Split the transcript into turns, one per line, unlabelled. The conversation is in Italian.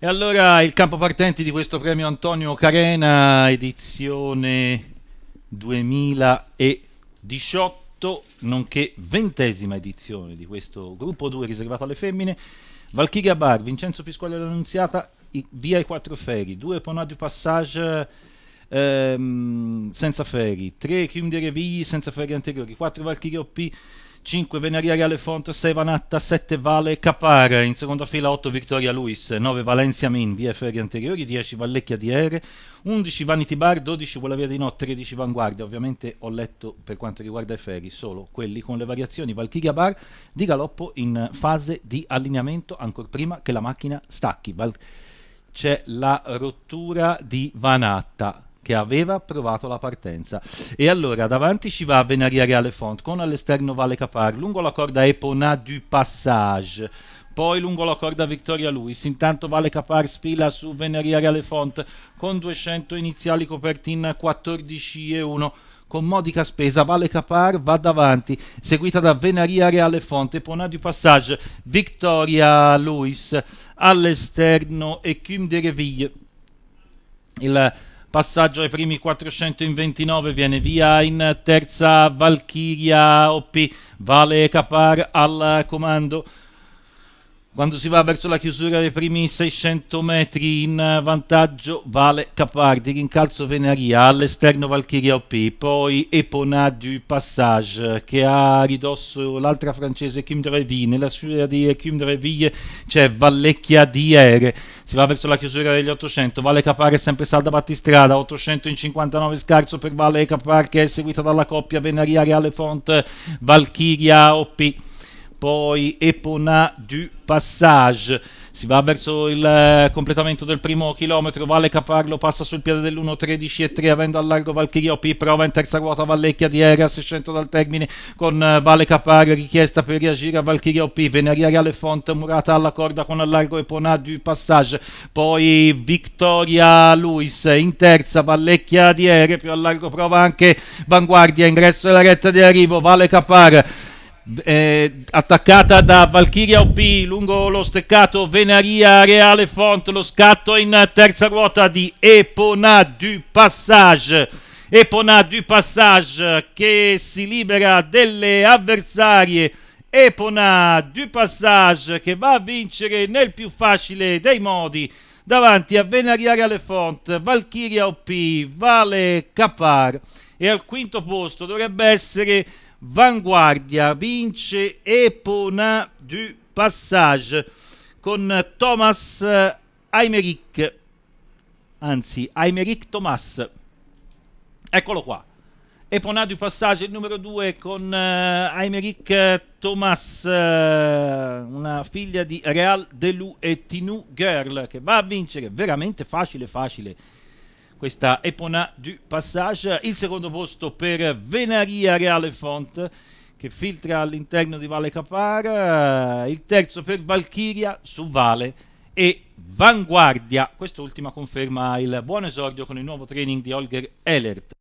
E allora il campo partenti di questo premio Antonio Carena, edizione 2018, nonché ventesima edizione di questo gruppo 2 riservato alle femmine. Valchiria Bar, Vincenzo Piscuale all'Annunziata, via i quattro ferri, due Ponad du Passage ehm, senza ferri, tre Chium de Revigli senza ferri anteriori, quattro Valchiria OP 5 Veneria Reale Font, 6 Vanatta, 7 Vale Capara, in seconda fila 8 Vittoria Luis, 9 Valencia Min, via Ferri Anteriori, 10 Vallecchia di DR, 11 Vanity Bar, 12 Volavia di No, 13 Vanguardia, ovviamente ho letto per quanto riguarda i ferri solo quelli con le variazioni Valchiria Bar di galoppo in fase di allineamento ancora prima che la macchina stacchi, c'è la rottura di Vanatta che aveva provato la partenza. E allora davanti ci va Venaria Reale Font con all'esterno Vale Capar, lungo la corda Epona du Passage poi lungo la corda Victoria Luis. Intanto Vale Capar sfila su Veneria Reale Font con 200 iniziali in 14 e 1. Con modica spesa, Vale Capar va davanti, seguita da Venaria Reale Fonte, du Passage, Victoria Luis all'esterno e Kim de Reville. Il passaggio ai primi 400 in 29, viene via in terza Valchiria OP, Vale Capar al comando quando si va verso la chiusura dei primi 600 metri in vantaggio vale Capardi, rincalzo Venaria, all'esterno Valchiria OP, poi Epona du Passage che ha ridosso l'altra francese Kim Dreville, nella scia di Kim Dreville c'è Vallecchia di Ere, si va verso la chiusura degli 800, vale Capar è sempre salda battistrada, 800 in 59 scarso per Vale Capar che è seguita dalla coppia Venaria Reale Font Valchiria OP poi Epona du Passage. Si va verso il eh, completamento del primo chilometro, Valle Caparlo passa sul piede dell'1.13.3 avendo a largo Valchirio P, prova in terza ruota Vallecchia di Eras, 600 dal termine con eh, Vale Caparlo, richiesta per reagire a Valchirio P, Venaria Reale Font, murata alla corda con al largo Epona du Passage, poi Victoria Luis in terza, Vallecchia di Ere, più a largo prova anche Vanguardia, ingresso alla retta di arrivo, Vale Capar eh, attaccata da Valchiria OP lungo lo steccato Venaria Reale Font lo scatto in terza ruota di Epona du Passage Epona du Passage che si libera delle avversarie Epona du Passage che va a vincere nel più facile dei modi davanti a Venaria Reale Font Valchiria OP Vale Capar e al quinto posto dovrebbe essere Vanguardia vince Epona du Passage con Thomas eh, Aymeric, anzi Aymeric Thomas, eccolo qua. Epona du Passage numero 2 con eh, Aymeric eh, Thomas, una figlia di Real Delou e Tinu Girl che va a vincere veramente facile facile questa Epona du Passage. Il secondo posto per Venaria Reale Font che filtra all'interno di Valle Capar. Il terzo per Valchiria su Vale e Vanguardia. Quest'ultima conferma il buon esordio con il nuovo training di Holger Ehlert.